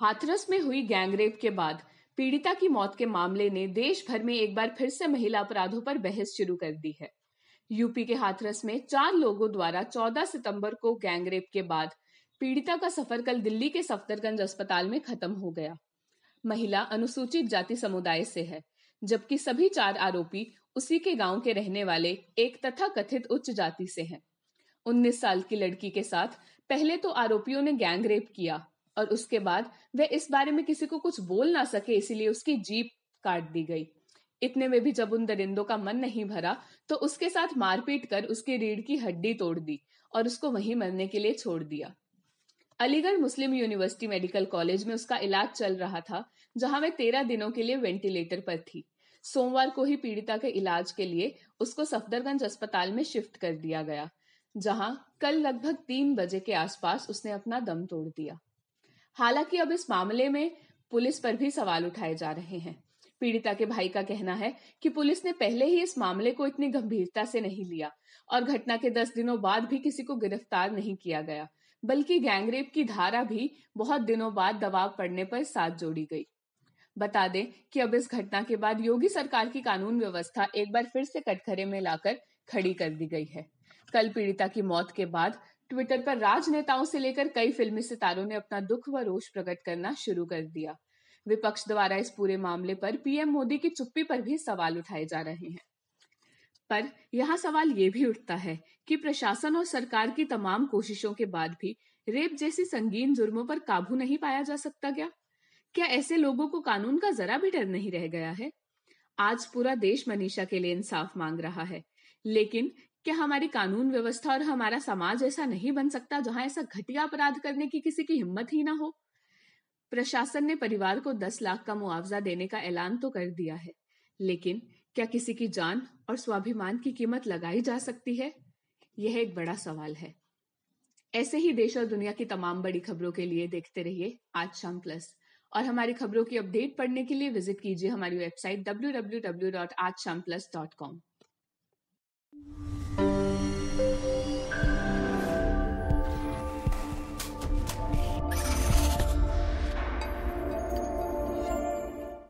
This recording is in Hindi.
हाथरस में हुई गैंगरेप के बाद पीड़िता की मौत के मामले ने देश भर में एक बार फिर से महिला अपराधों पर बहस शुरू कर दी है यूपी के हाथरस में चार लोगों द्वारा 14 सितंबर को गैंगरेप के बाद पीड़िता का सफर कल दिल्ली के सफदरगंज अस्पताल में खत्म हो गया महिला अनुसूचित जाति समुदाय से है जबकि सभी चार आरोपी उसी के गांव के रहने वाले एक तथा कथित उच्च जाति से हैं। 19 साल की लड़की के साथ पहले तो आरोपियों ने गैंगरेप किया और उसके बाद वह इस बारे में किसी को कुछ बोल ना सके इसीलिए उसकी जीप काट दी गई इतने में भी जब उन दरिंदों का मन नहीं भरा तो उसके साथ मारपीट कर उसकी रीढ़ की हड्डी तोड़ दी और उसको वहीं मरने के लिए छोड़ दिया Aligarh Muslim University medical college में उसका इलाज चल रहा था जहां वे तेरह दिनों के लिए वेंटिलेटर पर थी सोमवार को ही पीड़िता के इलाज के लिए उसको सफदरगंज अस्पताल में शिफ्ट कर दिया गया जहां कल लगभग तीन बजे के आसपास उसने अपना दम तोड़ दिया हालांकि अब इस मामले में पुलिस पर भी सवाल उठाए जा रहे हैं पीड़िता के भाई का कहना है कि पुलिस ने पहले ही इस मामले को इतनी गंभीरता से नहीं लिया और घटना के दस दिनों बाद भी किसी को गिरफ्तार नहीं किया गया बल्कि गैंगरेप की धारा भी बहुत दिनों बाद दबाव पड़ने पर साथ जोड़ी गई बता दें कि अब इस घटना के बाद योगी सरकार की कानून व्यवस्था एक बार फिर से कटघरे में लाकर खड़ी कर दी गई है कल पीड़िता की मौत के बाद ट्विटर पर राजनेताओं से लेकर कई फिल्मी सितारों ने अपना दुख व रोष प्रकट करना शुरू कर दिया विपक्ष द्वारा इस पूरे मामले पर पीएम मोदी की चुप्पी पर भी सवाल उठाए जा रहे हैं पर यहाँ सवाल ये भी उठता है कि प्रशासन और सरकार की तमाम कोशिशों के बाद भी रेप जैसी संगीन जुर्मों पर काबू नहीं पाया जा सकता क्या क्या ऐसे लोगों को कानून का जरा भी डर नहीं रह गया है आज पूरा देश मनीषा के लिए इंसाफ मांग रहा है लेकिन कि हमारी कानून व्यवस्था और हमारा समाज ऐसा नहीं बन सकता जहां ऐसा घटिया अपराध करने की किसी की हिम्मत ही ना हो प्रशासन ने परिवार को दस लाख का मुआवजा देने का ऐलान तो कर दिया है लेकिन क्या किसी की जान और स्वाभिमान की कीमत लगाई जा सकती है यह एक बड़ा सवाल है ऐसे ही देश और दुनिया की तमाम बड़ी खबरों के लिए देखते रहिए आज शाम प्लस और हमारी खबरों की अपडेट पढ़ने के लिए विजिट कीजिए हमारी वेबसाइट डब्ल्यू